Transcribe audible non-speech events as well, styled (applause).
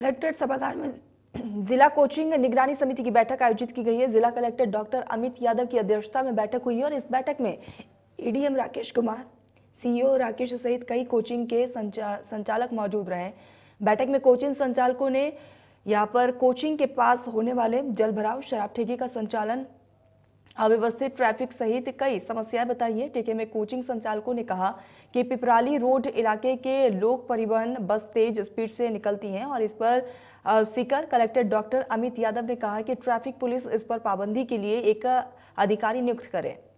collectorate सभागार में (clears throat) जिला कोचिंग निगरानी समिति की बैठक आयोजित की गई है जिला कलेक्टर डॉक्टर अमित यादव की अध्यक्षता में बैठक हुई और इस बैठक में EDM e Rakesh Kumar CEO e Rakesh सहित कई कोचिंग के संचा, संचालक मौजूद रहे बैठक में कोचिंग संचालकों ने यहाँ पर कोचिंग के पास होने वाले जल भराव शराब ठेकी का संचालन अव्यवस्थित ट्रैफिक सहित कई समस्याएं बताई है टीके में कोचिंग संचालकों ने कहा कि पिपराली रोड इलाके के लोक परिवहन बस तेज स्पीड से निकलती हैं और इस पर सीकर कलेक्टर डॉक्टर अमित यादव ने कहा कि ट्रैफिक पुलिस इस पर पाबंदी के लिए एक अधिकारी नियुक्त करे